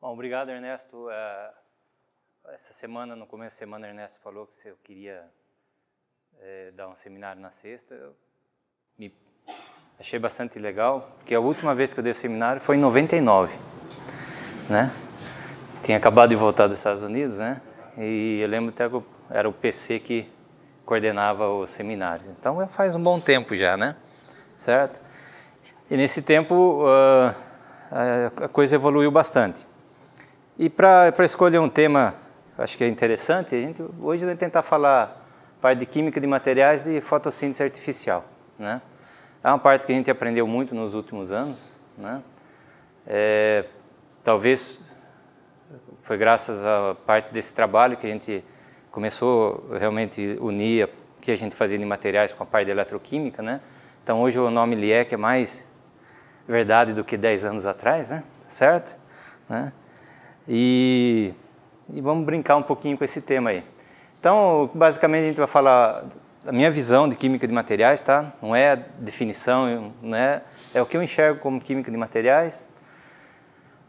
Bom, obrigado, Ernesto. É, essa semana, no começo da semana, Ernesto falou que eu queria é, dar um seminário na sexta. Eu me achei bastante legal, porque a última vez que eu dei o seminário foi em 99, né? tinha acabado de voltar dos Estados Unidos, né? E eu lembro até que era o PC que coordenava os seminários. Então é, faz um bom tempo já, né? Certo? E nesse tempo uh, a coisa evoluiu bastante. E para escolher um tema, acho que é interessante, a gente hoje vai tentar falar parte de química de materiais e fotossíntese artificial, né? É uma parte que a gente aprendeu muito nos últimos anos, né? É, talvez foi graças à parte desse trabalho que a gente começou realmente unir o que a gente fazia de materiais com a parte da eletroquímica, né? Então hoje o nome LIEC é mais verdade do que 10 anos atrás, né? Certo? Né? E, e vamos brincar um pouquinho com esse tema aí. Então, basicamente a gente vai falar a minha visão de química de materiais, tá? Não é a definição, né? é o que eu enxergo como química de materiais,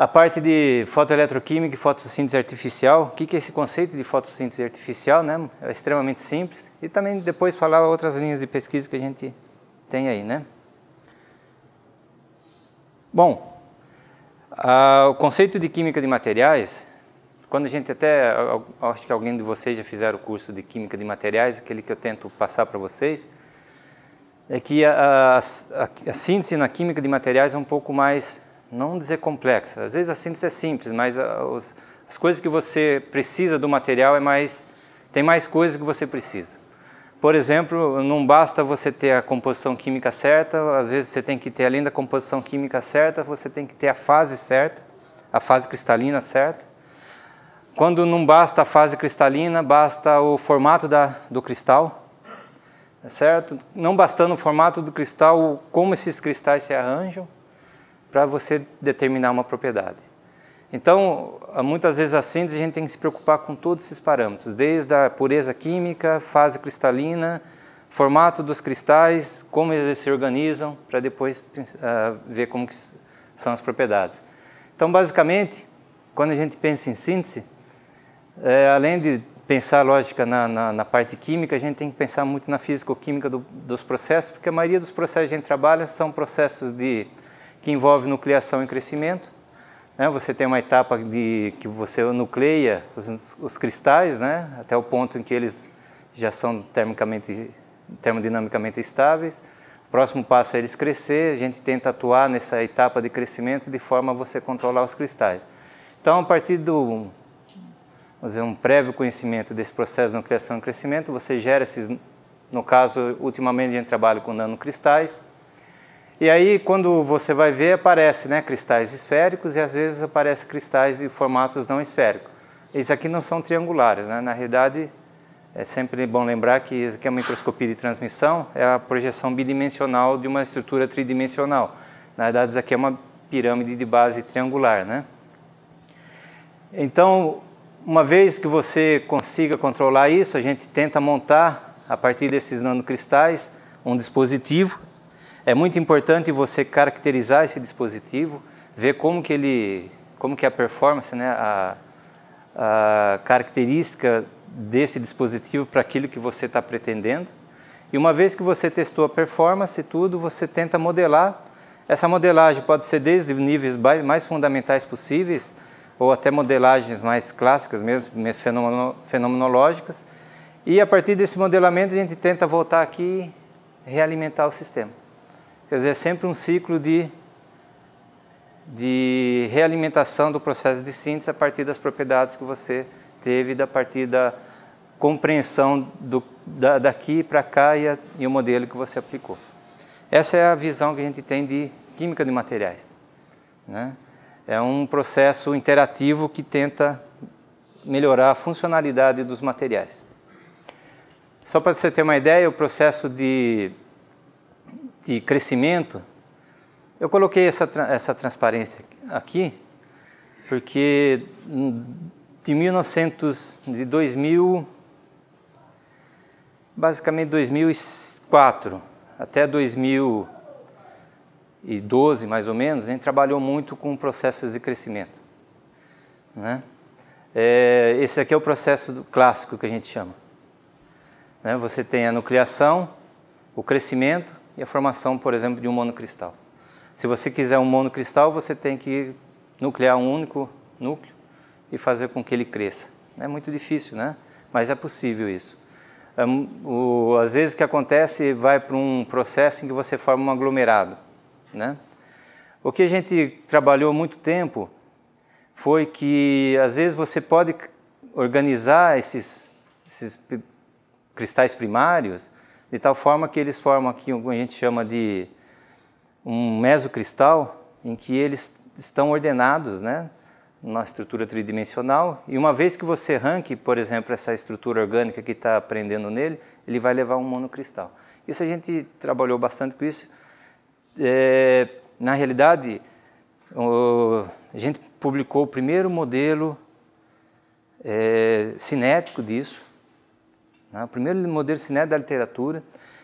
a parte de fotoeletroquímica e fotossíntese artificial, o que, é esse conceito de fotossíntese artificial, né? É extremamente simples. E também depois falar outras linhas de pesquisa que a gente tem aí, né? Bom, a, o conceito de química de materiais, quando a gente até, acho que alguém de vocês já fizeram o curso de química de materiais, aquele que eu tento passar para vocês, é que a, a, a síntese na química de materiais é um pouco mais não dizer complexa. Às vezes a síntese é simples, mas ah, as coisas que você precisa do material é mais tem mais coisas que você precisa. Por exemplo, não basta você ter a composição química certa, às vezes você tem que ter além da composição química certa, você tem que ter a fase certa, a fase cristalina certa. Quando não basta a fase cristalina, basta o formato da, do cristal, certo? Não bastando o formato do cristal, como esses cristais se arranjam para você determinar uma propriedade. Então, ah, muitas vezes a assim, síntese a gente tem que se preocupar com todos esses parâmetros, desde a pureza química, fase cristalina, formato dos cristais, como eles se organizam, para depois uh, ver como são as propriedades. Então, basicamente, quando a gente pensa em síntese, é, além de pensar lógica na, na, na, parte química, a gente tem que pensar muito na físico-química do, dos processos, porque a maioria dos processos que a gente trabalha são processos de que envolve nucleação e crescimento. Né? Você tem uma etapa de que você nucleia os, os cristais, né? até o ponto em que eles já são termicamente, termodinamicamente estáveis. O próximo passo é eles crescer, a gente tenta atuar nessa etapa de crescimento de forma a você controlar os cristais. Então, a partir do fazer um prévio conhecimento desse processo de nucleação e crescimento, você gera esses, no caso, ultimamente a gente trabalha com nanocristais, e aí, quando você vai ver, aparece né, cristais esféricos e às vezes aparece cristais de formatos não esféricos. Esses aqui não são triangulares, né? na realidade é sempre bom lembrar que isso aqui é uma microscopia de transmissão, é a projeção bidimensional de uma estrutura tridimensional. Na verdade, isso aqui é uma pirâmide de base triangular. Né? Então, uma vez que você consiga controlar isso, a gente tenta montar, a partir desses nanocristais, um dispositivo é muito importante você caracterizar esse dispositivo, ver como que ele, como que é a performance, né, a, a característica desse dispositivo para aquilo que você está pretendendo. E uma vez que você testou a performance e tudo, você tenta modelar. Essa modelagem pode ser desde níveis mais fundamentais possíveis, ou até modelagens mais clássicas mesmo, fenomenológicas. E a partir desse modelamento a gente tenta voltar aqui e realimentar o sistema. Quer dizer, é sempre um ciclo de, de realimentação do processo de síntese a partir das propriedades que você teve, da partir da compreensão do, da, daqui para cá e, a, e o modelo que você aplicou. Essa é a visão que a gente tem de química de materiais. Né? É um processo interativo que tenta melhorar a funcionalidade dos materiais. Só para você ter uma ideia, o processo de de crescimento, eu coloquei essa, essa transparência aqui, porque de 1900, de 2000, basicamente 2004 até 2012, mais ou menos, a gente trabalhou muito com processos de crescimento. Né? É, esse aqui é o processo clássico que a gente chama. Né? Você tem a nucleação, o crescimento, e a formação, por exemplo, de um monocristal. Se você quiser um monocristal, você tem que nuclear um único núcleo e fazer com que ele cresça. É muito difícil, né? mas é possível isso. O, às vezes o que acontece vai para um processo em que você forma um aglomerado. Né? O que a gente trabalhou muito tempo foi que às vezes você pode organizar esses, esses cristais primários de tal forma que eles formam aqui o que a gente chama de um mesocristal, em que eles estão ordenados né, na estrutura tridimensional, e uma vez que você arranque, por exemplo, essa estrutura orgânica que está prendendo nele, ele vai levar um monocristal. Isso a gente trabalhou bastante com isso. É, na realidade, o, a gente publicou o primeiro modelo é, cinético disso, né? o primeiro modelo cinético é da literatura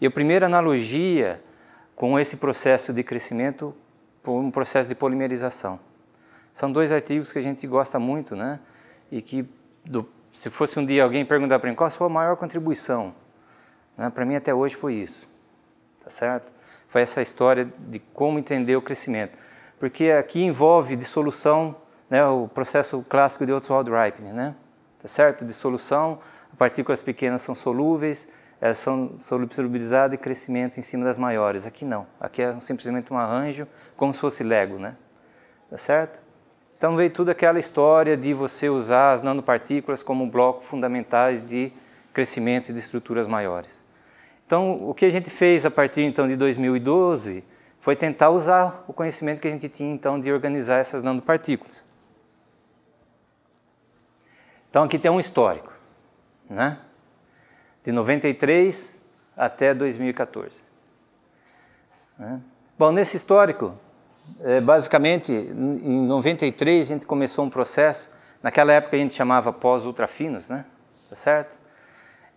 e a primeira analogia com esse processo de crescimento por um processo de polimerização. São dois artigos que a gente gosta muito, né? E que, do, se fosse um dia alguém perguntar para mim qual a sua maior contribuição, né? para mim até hoje foi isso, tá certo? Foi essa história de como entender o crescimento. Porque aqui envolve dissolução, né? o processo clássico de Oswald Ripening, né? Tá certo? Dissolução, Partículas pequenas são solúveis, elas eh, são solubilizadas e crescimento em cima das maiores. Aqui não, aqui é simplesmente um arranjo, como se fosse Lego, né? Tá certo? Então veio tudo aquela história de você usar as nanopartículas como blocos bloco fundamentais de crescimento e de estruturas maiores. Então, o que a gente fez a partir então de 2012 foi tentar usar o conhecimento que a gente tinha então de organizar essas nanopartículas. Então aqui tem um histórico né? de 93 até 2014. Né? Bom, nesse histórico, é, basicamente, em 93 a gente começou um processo, naquela época a gente chamava pós-ultrafinos, né? tá certo?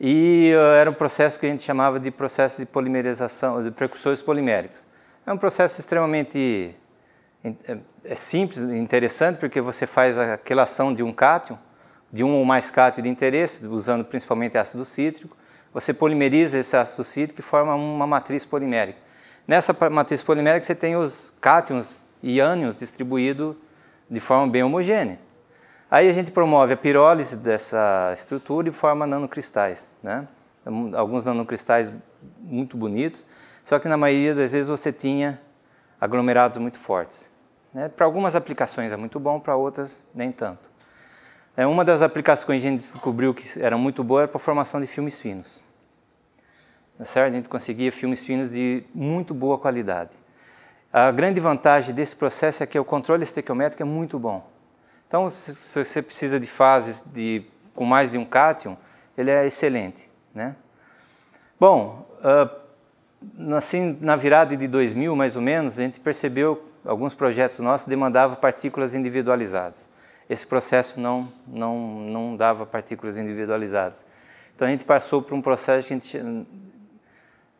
E eh, era um processo que a gente chamava de processo de polimerização, de precursores poliméricos. É um processo extremamente é, é simples, interessante, porque você faz a quelação de um cátion, de um ou mais cátions de interesse, usando principalmente ácido cítrico. Você polimeriza esse ácido cítrico e forma uma matriz polimérica. Nessa matriz polimérica você tem os cátions e ânions distribuídos de forma bem homogênea. Aí a gente promove a pirólise dessa estrutura e forma nanocristais. Né? Alguns nanocristais muito bonitos, só que na maioria das vezes você tinha aglomerados muito fortes. Né? Para algumas aplicações é muito bom, para outras nem tanto. É, uma das aplicações que a gente descobriu que era muito boa era para a formação de filmes finos. Tá certo? A gente conseguia filmes finos de muito boa qualidade. A grande vantagem desse processo é que o controle estequiométrico é muito bom. Então, se você precisa de fases de, com mais de um cátion, ele é excelente. Né? Bom, ah, assim, na virada de 2000, mais ou menos, a gente percebeu alguns projetos nossos demandavam partículas individualizadas esse processo não, não, não dava partículas individualizadas. Então a gente passou por um processo que a gente,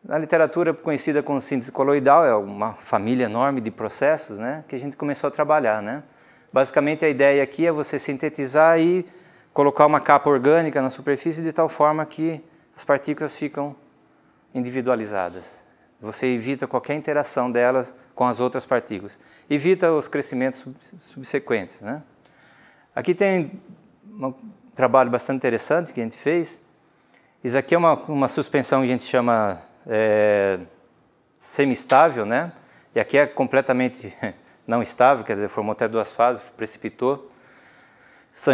na literatura conhecida como síntese coloidal, é uma família enorme de processos né, que a gente começou a trabalhar. Né? Basicamente a ideia aqui é você sintetizar e colocar uma capa orgânica na superfície de tal forma que as partículas ficam individualizadas. Você evita qualquer interação delas com as outras partículas. Evita os crescimentos subsequentes, né? Aqui tem um trabalho bastante interessante que a gente fez. Isso aqui é uma, uma suspensão que a gente chama é, semi-estável, né? E aqui é completamente não estável, quer dizer, formou até duas fases, precipitou. São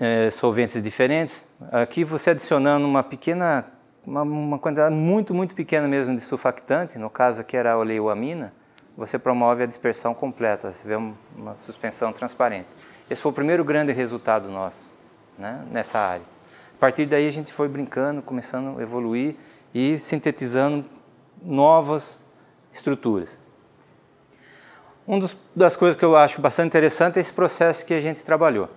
é, solventes diferentes. Aqui você adicionando uma pequena, uma, uma, quantidade muito, muito pequena mesmo de sulfactante, no caso aqui era a oleoamina, você promove a dispersão completa, você vê uma suspensão transparente. Esse foi o primeiro grande resultado nosso né, nessa área. A partir daí a gente foi brincando, começando a evoluir e sintetizando novas estruturas. Uma das coisas que eu acho bastante interessante é esse processo que a gente trabalhou.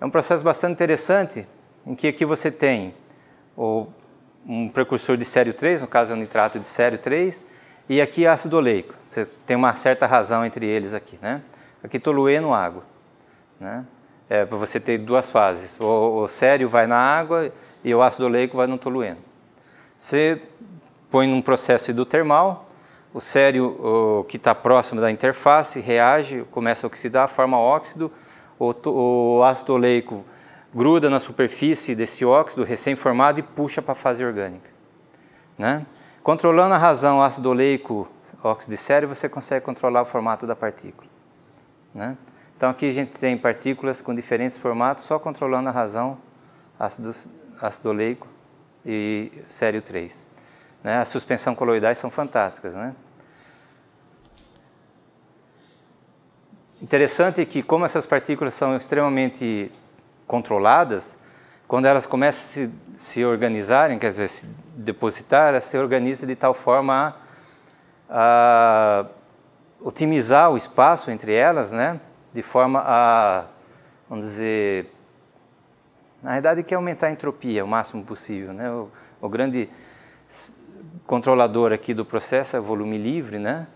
É um processo bastante interessante em que aqui você tem o, um precursor de sério 3, no caso é o nitrato de sério 3, e aqui ácido oleico. Você tem uma certa razão entre eles aqui. Né? Aqui tolueno água. Né? É, para você ter duas fases. O, o sério vai na água e o ácido oleico vai no tolueno. Você põe num processo hidrotermal, o sério o, que está próximo da interface reage, começa a oxidar, forma óxido, o, o ácido oleico gruda na superfície desse óxido recém-formado e puxa para a fase orgânica. Né? Controlando a razão ácido oleico, óxido de sério, você consegue controlar o formato da partícula. Né? Então aqui a gente tem partículas com diferentes formatos, só controlando a razão ácido, ácido oleico e sério 3. Né? As suspensão coloidais são fantásticas. Né? Interessante que como essas partículas são extremamente controladas, quando elas começam a se, se organizarem, quer dizer, se depositar, elas se organizam de tal forma a, a otimizar o espaço entre elas, né? de forma a, vamos dizer, na verdade quer é aumentar a entropia o máximo possível. Né? O, o grande controlador aqui do processo é volume livre, né?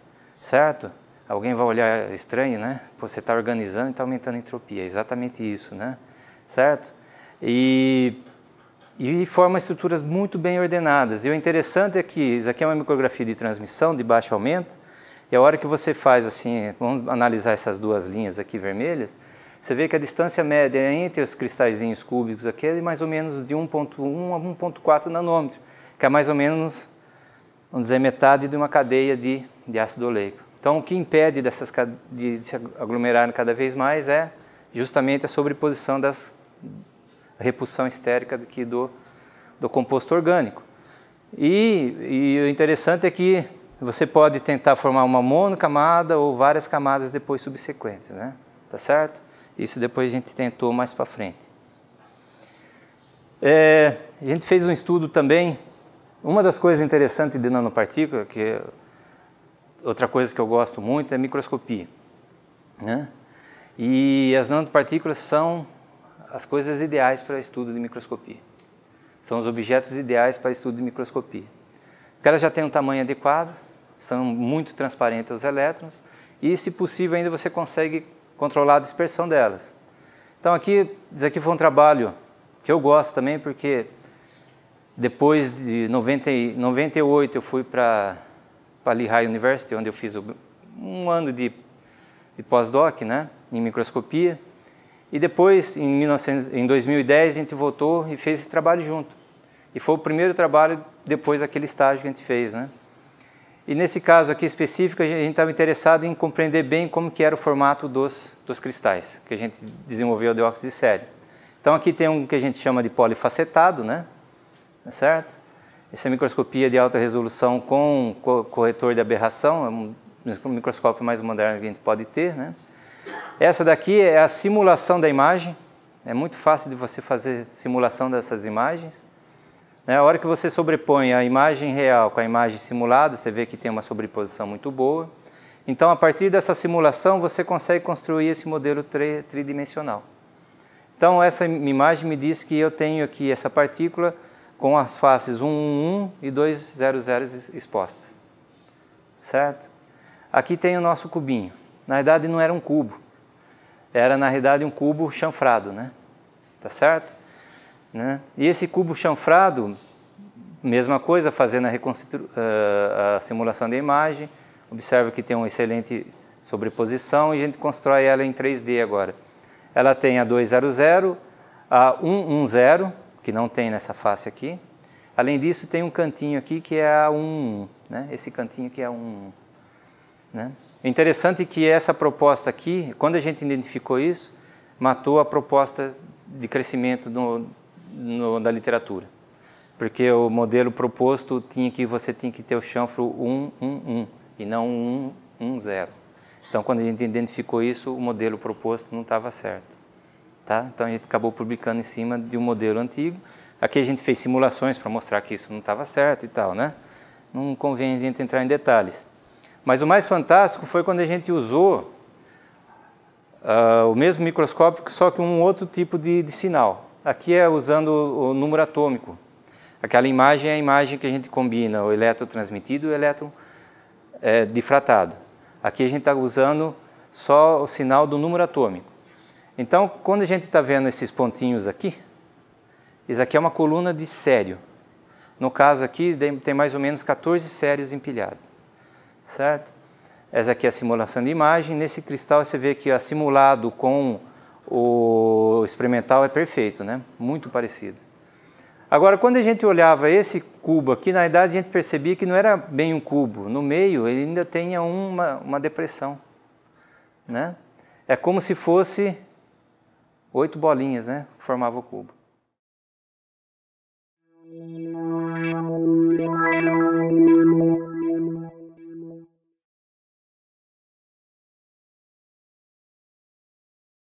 certo? Alguém vai olhar estranho, né? Pô, você está organizando e está aumentando a entropia, é exatamente isso, né? certo? E, e forma estruturas muito bem ordenadas. E o interessante é que isso aqui é uma micrografia de transmissão de baixo aumento, e a hora que você faz assim, vamos analisar essas duas linhas aqui vermelhas, você vê que a distância média é entre os cristalzinhos cúbicos aqui é mais ou menos de 1.1 a 1.4 nanômetro, que é mais ou menos, vamos dizer, metade de uma cadeia de, de ácido oleico. Então, o que impede dessas, de se aglomerarem cada vez mais é justamente a sobreposição das repulsão estérica aqui do, do composto orgânico. E, e o interessante é que você pode tentar formar uma monocamada ou várias camadas depois subsequentes, né? Tá certo? Isso depois a gente tentou mais para frente. É, a gente fez um estudo também. Uma das coisas interessantes de nanopartícula, que é outra coisa que eu gosto muito, é microscopia. Né? E as nanopartículas são as coisas ideais para estudo de microscopia. São os objetos ideais para estudo de microscopia. O cara já tem um tamanho adequado, são muito transparentes os elétrons, e se possível ainda você consegue controlar a dispersão delas. Então aqui, isso aqui foi um trabalho que eu gosto também, porque depois de 90, 98 eu fui para a Lehigh University, onde eu fiz um ano de, de pós-doc né, em microscopia, e depois, em, 1900, em 2010, a gente voltou e fez esse trabalho junto. E foi o primeiro trabalho depois daquele estágio que a gente fez, né? E nesse caso aqui específico, a gente estava interessado em compreender bem como que era o formato dos, dos cristais, que a gente desenvolveu o dióxido de sério. Então aqui tem um que a gente chama de polifacetado, né? Tá é certo? Essa é microscopia de alta resolução com corretor de aberração, é um microscópio mais moderno que a gente pode ter, né? Essa daqui é a simulação da imagem, é muito fácil de você fazer simulação dessas imagens. Na é, A hora que você sobrepõe a imagem real com a imagem simulada, você vê que tem uma sobreposição muito boa. Então, a partir dessa simulação, você consegue construir esse modelo tridimensional. Então, essa imagem me diz que eu tenho aqui essa partícula com as faces 1, 1 e 2, 0, 0 expostas. Certo? Aqui tem o nosso cubinho. Na verdade, não era um cubo. Era, na realidade, um cubo chanfrado, né? Tá certo? Né? E esse cubo chanfrado, mesma coisa, fazendo a, eh, a simulação da imagem, observa que tem uma excelente sobreposição e a gente constrói ela em 3D agora. Ela tem a 200, a 110, que não tem nessa face aqui. Além disso, tem um cantinho aqui que é a 11, né? esse cantinho aqui é a 11. Né? É interessante que essa proposta aqui, quando a gente identificou isso, matou a proposta de crescimento do, no, da literatura, porque o modelo proposto tinha que você tinha que ter o chanfro 111 e não 110. Então, quando a gente identificou isso, o modelo proposto não estava certo. Tá? Então, a gente acabou publicando em cima de um modelo antigo. Aqui a gente fez simulações para mostrar que isso não estava certo e tal, né? Não convém a gente entrar em detalhes. Mas o mais fantástico foi quando a gente usou uh, o mesmo microscópio, só que um outro tipo de, de sinal. Aqui é usando o número atômico. Aquela imagem é a imagem que a gente combina o elétron transmitido e o elétron é, difratado. Aqui a gente está usando só o sinal do número atômico. Então, quando a gente está vendo esses pontinhos aqui, isso aqui é uma coluna de sério. No caso aqui, tem mais ou menos 14 sérios empilhados, certo? Essa aqui é a simulação de imagem. Nesse cristal você vê que é simulado com o experimental é perfeito, né? muito parecido. Agora, quando a gente olhava esse cubo aqui, na idade, a gente percebia que não era bem um cubo. No meio ele ainda tinha uma, uma depressão. Né? É como se fosse oito bolinhas né? que formavam o cubo.